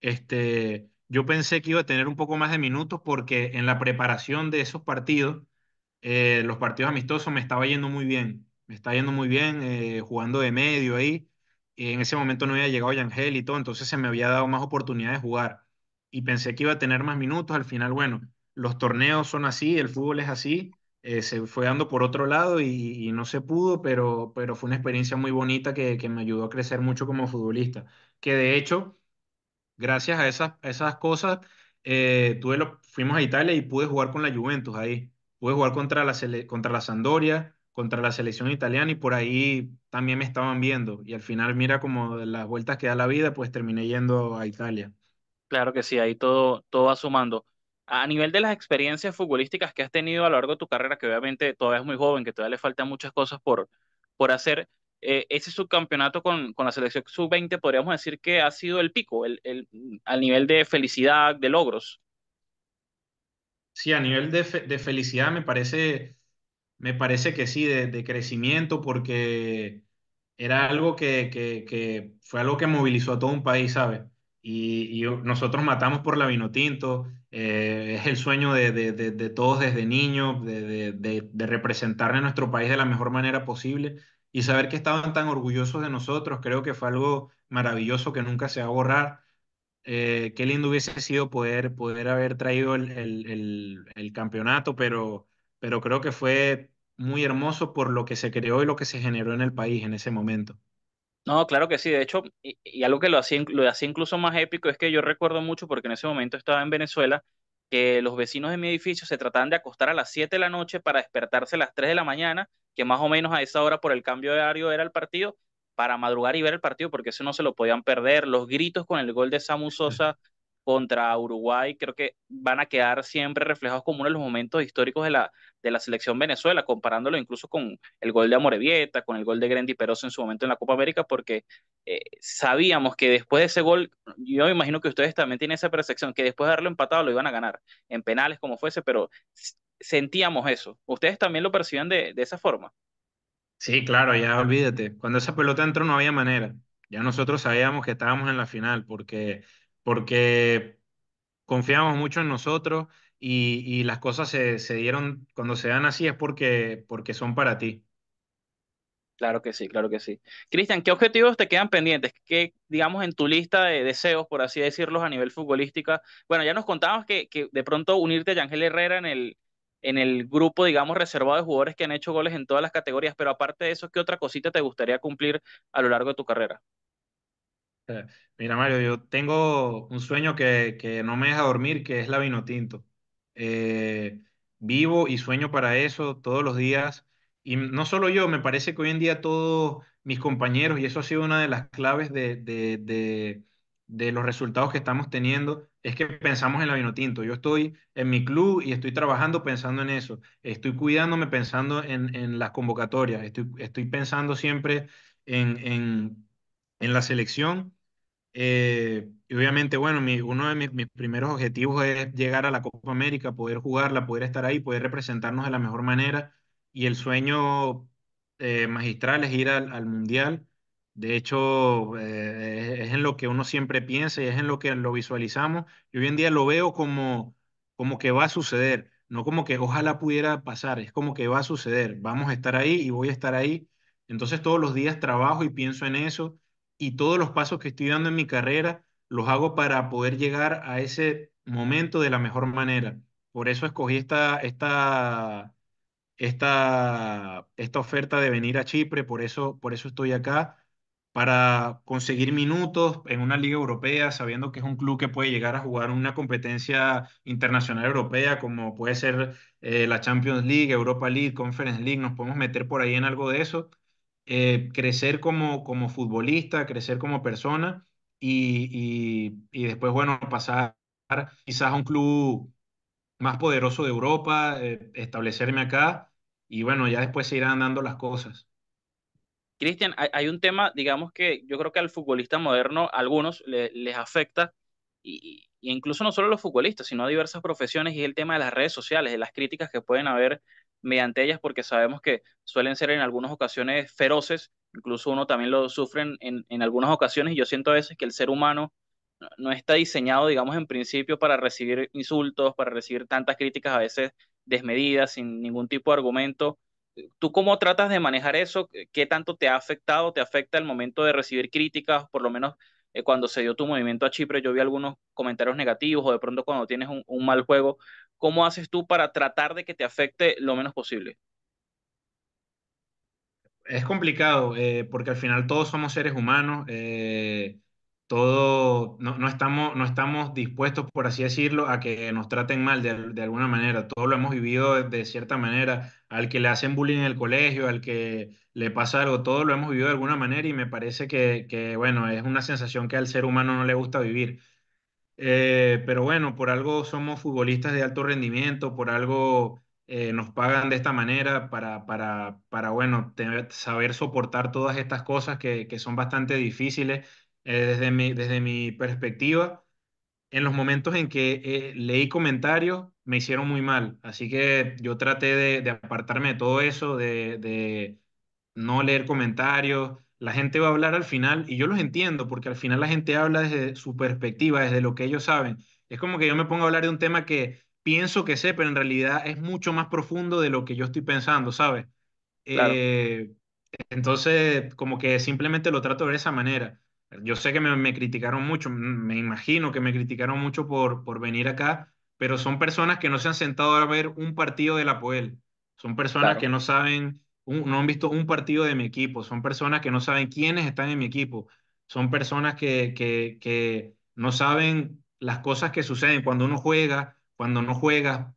Este, yo pensé que iba a tener un poco más de minutos porque en la preparación de esos partidos, eh, los partidos amistosos me estaba yendo muy bien, me estaba yendo muy bien eh, jugando de medio ahí. En ese momento no había llegado Yangel y todo, entonces se me había dado más oportunidad de jugar y pensé que iba a tener más minutos. Al final, bueno, los torneos son así, el fútbol es así, eh, se fue dando por otro lado y, no se pudo, pero, pero fue una experiencia muy bonita que, que me ayudó a crecer mucho como futbolista, que de hecho gracias a esas, esas cosas, eh, tuve lo, fuimos a Italia y pude jugar con la Juventus ahí. Pude jugar contra la, contra la Sampdoria, contra la selección italiana y por ahí también me estaban viendo. Y al final, mira como de las vueltas que da la vida, pues terminé yendo a Italia. Claro que sí, ahí todo, todo va sumando. A nivel de las experiencias futbolísticas que has tenido a lo largo de tu carrera, que obviamente todavía es muy joven, que todavía le faltan muchas cosas por, por hacer, eh, ese subcampeonato con, con la selección sub-20 podríamos decir que ha sido el pico, el, el, al nivel de felicidad, de logros. Sí, a nivel de, de felicidad me parece, me parece que sí, de, de crecimiento, porque era algo que, que, que, fue algo que movilizó a todo un país, ¿sabes? Y, y nosotros matamos por la Vinotinto, eh, es el sueño de, de, de, de todos desde niños, de, representar a nuestro país de la mejor manera posible y saber que estaban tan orgullosos de nosotros, creo que fue algo maravilloso que nunca se va a borrar. Eh, qué lindo hubiese sido poder, poder haber traído el, el, campeonato, pero, pero creo que fue muy hermoso por lo que se creó y lo que se generó en el país en ese momento. No, claro que sí. De hecho, y, algo que lo hacía, lo hacía incluso más épico es que yo recuerdo mucho, porque en ese momento estaba en Venezuela, que los vecinos de mi edificio se trataban de acostar a las 7 de la noche para despertarse a las 3 de la mañana que más o menos a esa hora por el cambio de horario era el partido, para madrugar y ver el partido, porque eso no se lo podían perder. Los gritos con el gol de Samu Sosa contra Uruguay, creo que van a quedar siempre reflejados como uno de los momentos históricos de la, de la selección Venezuela, comparándolo incluso con el gol de Amorevieta, con el gol de Grandi Peroso en su momento en la Copa América, porque eh, sabíamos que después de ese gol, yo me imagino que ustedes también tienen esa percepción, que después de haberlo empatado lo iban a ganar, en penales como fuese, pero sentíamos eso. ¿Ustedes también lo percibían de, de esa forma? Sí, claro, ya olvídate. Cuando esa pelota entró no había manera. Ya nosotros sabíamos que estábamos en la final, porque porque confiamos mucho en nosotros y, las cosas se, dieron, cuando se dan así es porque, porque son para ti. Claro que sí, claro que sí. Cristian, ¿qué objetivos te quedan pendientes? ¿Qué, digamos, en tu lista de deseos, por así decirlos, a nivel futbolística? Bueno, ya nos contabas que, de pronto unirte a Yangel Herrera en el, en el grupo, digamos, reservado de jugadores que han hecho goles en todas las categorías, pero aparte de eso, ¿qué otra cosita te gustaría cumplir a lo largo de tu carrera? Eh, mira, Mario, yo tengo un sueño que, no me deja dormir, que es la Vinotinto. Eh, vivo y sueño para eso todos los días. Y no solo yo, me parece que hoy en día todos mis compañeros, y eso ha sido una de las claves de, los resultados que estamos teniendo, es que pensamos en la Vinotinto. Yo estoy en mi club y estoy trabajando pensando en eso. Estoy cuidándome pensando en, las convocatorias. Estoy, estoy pensando siempre en en la selección. Eh, y obviamente, bueno, uno de mis, primeros objetivos es llegar a la Copa América, poder jugarla, poder estar ahí, poder representarnos de la mejor manera. Y el sueño eh, magistral es ir al, Mundial. De hecho, eh, es en lo que uno siempre piensa y es en lo que lo visualizamos. Y hoy en día lo veo como, como que va a suceder, no como que ojalá pudiera pasar, es como que va a suceder. Vamos a estar ahí y voy a estar ahí. Entonces todos los días trabajo y pienso en eso y todos los pasos que estoy dando en mi carrera los hago para poder llegar a ese momento de la mejor manera. Por eso escogí esta, esta, esta, esta oferta de venir a Chipre, por eso, por eso estoy acá, para conseguir minutos en una liga europea, sabiendo que es un club que puede llegar a jugar una competencia internacional europea, como puede ser eh, la Champions League, Europa League, Conference League, nos podemos meter por ahí en algo de eso eh, crecer como, como futbolista, crecer como persona y, después, bueno, pasar quizás a un club más poderoso de Europa, eh, establecerme acá y bueno, ya después se irán dando las cosas. Cristian, hay, un tema, digamos que yo creo que al futbolista moderno, a algunos les afecta, y, incluso no solo a los futbolistas, sino a diversas profesiones, y es el tema de las redes sociales, de las críticas que pueden haber mediante ellas porque sabemos que suelen ser en algunas ocasiones feroces, incluso uno también lo sufre en, algunas ocasiones y yo siento a veces que el ser humano no está diseñado, digamos, en principio para recibir insultos, para recibir tantas críticas a veces desmedidas, sin ningún tipo de argumento. ¿Tú cómo tratas de manejar eso? ¿Qué tanto te ha afectado? ¿Te afecta el momento de recibir críticas? Por lo menos eh, cuando se dio tu movimiento a Chipre, yo vi algunos comentarios negativos o de pronto cuando tienes un mal juego. ¿cómo haces tú para tratar de que te afecte lo menos posible? Es complicado, eh, porque al final todos somos seres humanos, eh, no, estamos, no estamos dispuestos, por así decirlo, a que nos traten mal de, alguna manera. Todos lo hemos vivido de, cierta manera. Al que le hacen bullying en el colegio, al que le pasa algo, todos lo hemos vivido de alguna manera y me parece que, que bueno, es una sensación que al ser humano no le gusta vivir. Eh, pero bueno, por algo somos futbolistas de alto rendimiento, por algo eh, nos pagan de esta manera para, para, para bueno, saber soportar todas estas cosas que, que son bastante difíciles eh, desde, mi, desde mi perspectiva. En los momentos en que leí comentarios me hicieron muy mal, así que yo traté de, de apartarme de todo eso, de, de no leer comentarios, la gente va a hablar al final, y yo los entiendo, porque al final la gente habla desde su perspectiva, desde lo que ellos saben. Es como que yo me pongo a hablar de un tema que pienso que sé, pero en realidad es mucho más profundo de lo que yo estoy pensando, ¿sabes? Eh, entonces, como que simplemente lo trato de esa manera. Yo sé que me, criticaron mucho, me imagino que me criticaron mucho por, por venir acá, pero son personas que no se han sentado a ver un partido de la Poel. Son personas que no saben no han visto un partido de mi equipo, son personas que no saben quiénes están en mi equipo, son personas que, no saben las cosas que suceden cuando uno juega, cuando no juega,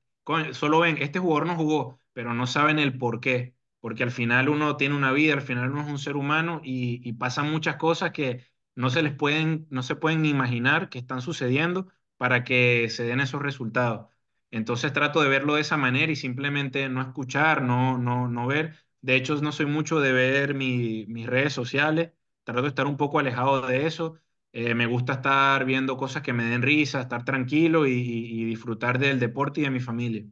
solo ven, este jugador no jugó, pero no saben el por qué, porque al final uno tiene una vida, al final uno es un ser humano y, pasan muchas cosas que no se les pueden, no se pueden imaginar que están sucediendo para que se den esos resultados. Entonces trato de verlo de esa manera y simplemente no escuchar, no, no, no ver, de hecho, no soy mucho de ver mis redes sociales, trato de estar un poco alejado de eso. Eh, me gusta estar viendo cosas que me den risa, estar tranquilo y, disfrutar del deporte y de mi familia.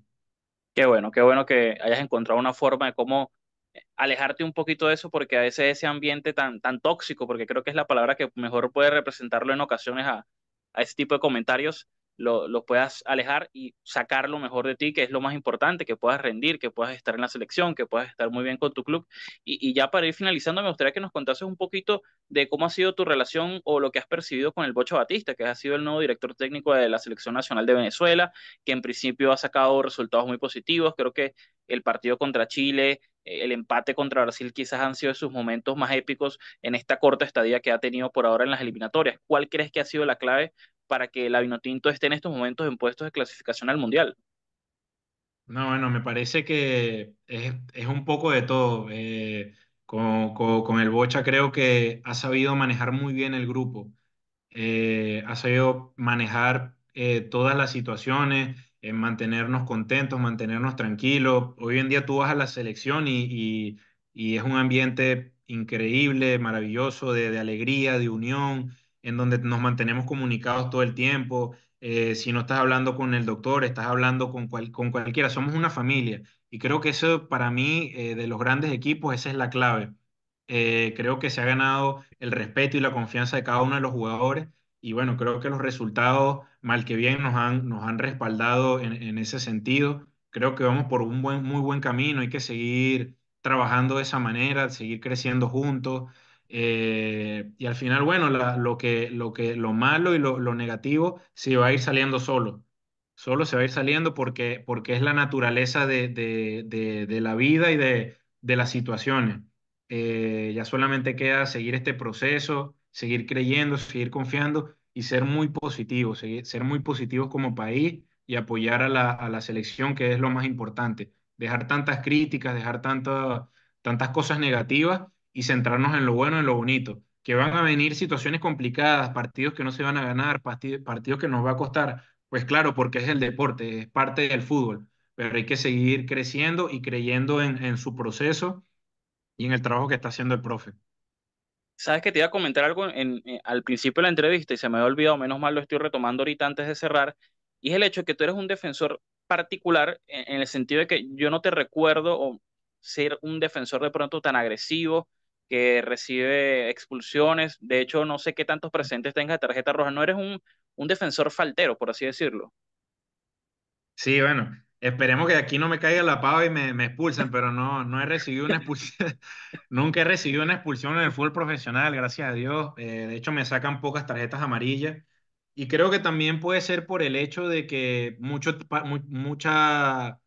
Qué bueno, qué bueno que hayas encontrado una forma de cómo eh, alejarte un poquito de eso, porque a veces ese ambiente tan, tan tóxico, porque creo que es la palabra que mejor puede representarlo en ocasiones a, a ese tipo de comentarios, lo, puedas alejar y sacar lo mejor de ti, que es lo más importante, que puedas rendir, que puedas estar en la selección, que puedas estar muy bien con tu club. Y, y, ya para ir finalizando, me gustaría que nos contases un poquito de cómo ha sido tu relación o lo que has percibido con el Bocho Batista, que ha sido el nuevo director técnico de la Selección Nacional de Venezuela, que en principio ha sacado resultados muy positivos. Creo que el partido contra Chile eh, el empate contra Brasil quizás han sido sus momentos más épicos en esta corta estadía que ha tenido por ahora en las eliminatorias. ¿Cuál crees que ha sido la clave para que el Vinotinto esté en estos momentos en puestos de clasificación al Mundial? No, bueno, me parece que es, un poco de todo. Eh, con, el Bocha creo que ha sabido manejar muy bien el grupo, eh, ha sabido manejar todas las situaciones, en mantenernos contentos, mantenernos tranquilos. Hoy en día tú vas a la selección y, es un ambiente increíble, maravilloso, de, alegría, de unión, en donde nos mantenemos comunicados todo el tiempo. Eh, si no estás hablando con el doctor, estás hablando con, con cualquiera, somos una familia. Y creo que eso para mí, eh, de los grandes equipos, esa es la clave. Eh, creo que se ha ganado el respeto y la confianza de cada uno de los jugadores. Y bueno, creo que los resultados mal que bien nos han, nos han respaldado en, ese sentido. Creo que vamos por un buen, muy buen camino, hay que seguir trabajando de esa manera, seguir creciendo juntos. Eh, y al final, bueno, lo, que, lo, que, lo malo y lo, negativo se va a ir saliendo solo. Solo se va a ir saliendo porque, porque es la naturaleza de, la vida y de, las situaciones. Eh, ya solamente queda seguir este proceso, seguir creyendo, seguir confiando y ser muy positivos, ser muy positivos como país y apoyar a la, selección, que es lo más importante. Dejar tantas críticas, dejar tantas cosas negativas y centrarnos en lo bueno, en lo bonito. Que van a venir situaciones complicadas, partidos que no se van a ganar, partidos que nos va a costar. Pues claro, porque es el deporte, es parte del fútbol. Pero hay que seguir creciendo y creyendo en su proceso y en el trabajo que está haciendo el profe. Sabes que te iba a comentar algo eh, al principio de la entrevista y se me había olvidado, menos mal lo estoy retomando ahorita antes de cerrar, y es el hecho de que tú eres un defensor particular en, el sentido de que yo no te recuerdo ser un defensor de pronto tan agresivo, que recibe expulsiones. De hecho, no sé qué tantos presentes tenga tarjeta roja. No eres un defensor faltero, por así decirlo. Sí, bueno, Esperemos que aquí no me caiga la pava y me, me expulsen, pero no, no he recibido una expulsión, nunca he recibido una expulsión en el fútbol profesional, gracias a Dios. Eh, de hecho, me sacan pocas tarjetas amarillas. Y creo que también puede ser por el hecho de que mucho, mucha,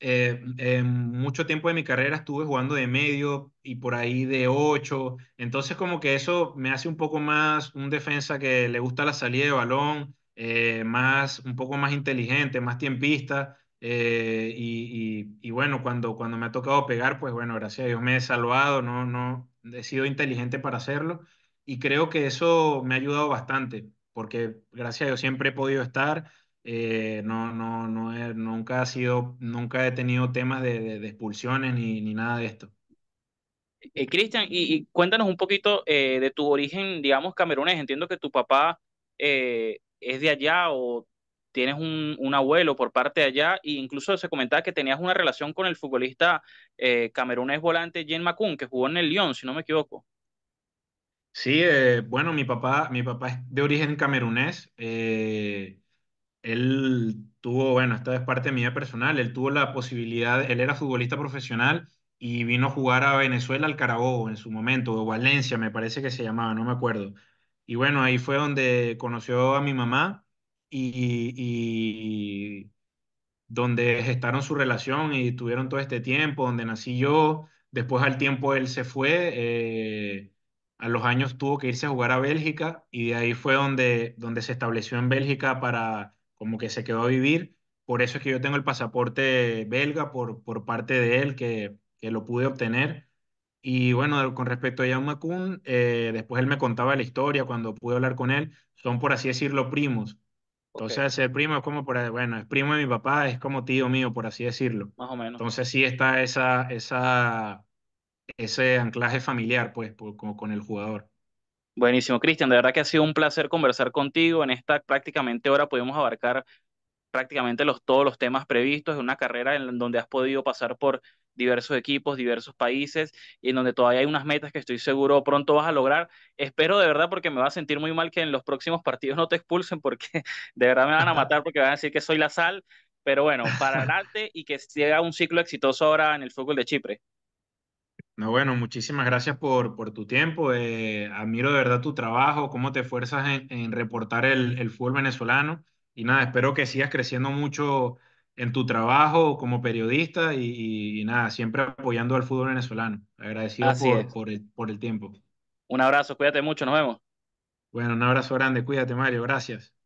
eh, mucho tiempo de mi carrera estuve jugando de medio y por ahí de ocho, Entonces como que eso me hace un poco más un defensa que le gusta la salida de balón, eh, más, un poco más inteligente, más tiempista. Eh, y, bueno, cuando, cuando me ha tocado pegar, pues bueno, gracias a Dios me he salvado, no, no he sido inteligente para hacerlo. Y creo que eso me ha ayudado bastante, porque gracias a Dios siempre he podido estar. Eh, no, no, no nunca ha sido, nunca he tenido temas de, de, expulsiones ni, ni nada de esto. Cristian, y, cuéntanos un poquito de tu origen, digamos, camerunés. Entiendo que tu papá es de allá o tienes un, abuelo por parte de allá, e incluso se comentaba que tenías una relación con el futbolista eh, camerunés volante Jen Macun, que jugó en el Lyon, si no me equivoco. Sí, eh, bueno, mi papá, mi papá es de origen camerunés. Eh, él tuvo, bueno, esta es parte de mi personal, él tuvo la posibilidad, él era futbolista profesional y vino a jugar a Venezuela al Carabobo en su momento, o Valencia me parece que se llamaba, no me acuerdo. Y bueno, ahí fue donde conoció a mi mamá y, donde gestaron su relación y tuvieron todo este tiempo, donde nací yo. Después al tiempo él se fue, eh, a los años tuvo que irse a jugar a Bélgica y de ahí fue donde, donde se estableció en Bélgica para como que se quedó a vivir. Por eso es que yo tengo el pasaporte belga por, por parte de él que, que lo pude obtener. Y bueno, con respecto a Jaume eh, después él me contaba la historia cuando pude hablar con él. Son, por así decirlo, primos. Entonces, ese primo es como, por, bueno, es primo de mi papá, es como tío mío, por así decirlo. Más o menos. Entonces, sí está esa, esa, ese anclaje familiar, pues, con, el jugador. Buenísimo, Cristian. De verdad que ha sido un placer conversar contigo. En esta prácticamente hora pudimos abarcar prácticamente todos los temas previstos. de una carrera en donde has podido pasar por diversos equipos, diversos países, y en donde todavía hay unas metas que estoy seguro pronto vas a lograr. Espero de verdad porque me va a sentir muy mal que en los próximos partidos no te expulsen porque de verdad me van a matar porque van a decir que soy la sal. Pero bueno, para adelante y que siga un ciclo exitoso ahora en el fútbol de Chipre. No, bueno, muchísimas gracias por, tu tiempo. Eh, admiro de verdad tu trabajo, cómo te esfuerzas en, reportar el, fútbol venezolano. Y nada, espero que sigas creciendo mucho en tu trabajo como periodista y, nada, siempre apoyando al fútbol venezolano. Agradecido por, el, por el tiempo. Un abrazo, cuídate mucho, nos vemos. Bueno, un abrazo grande, cuídate Mario, gracias.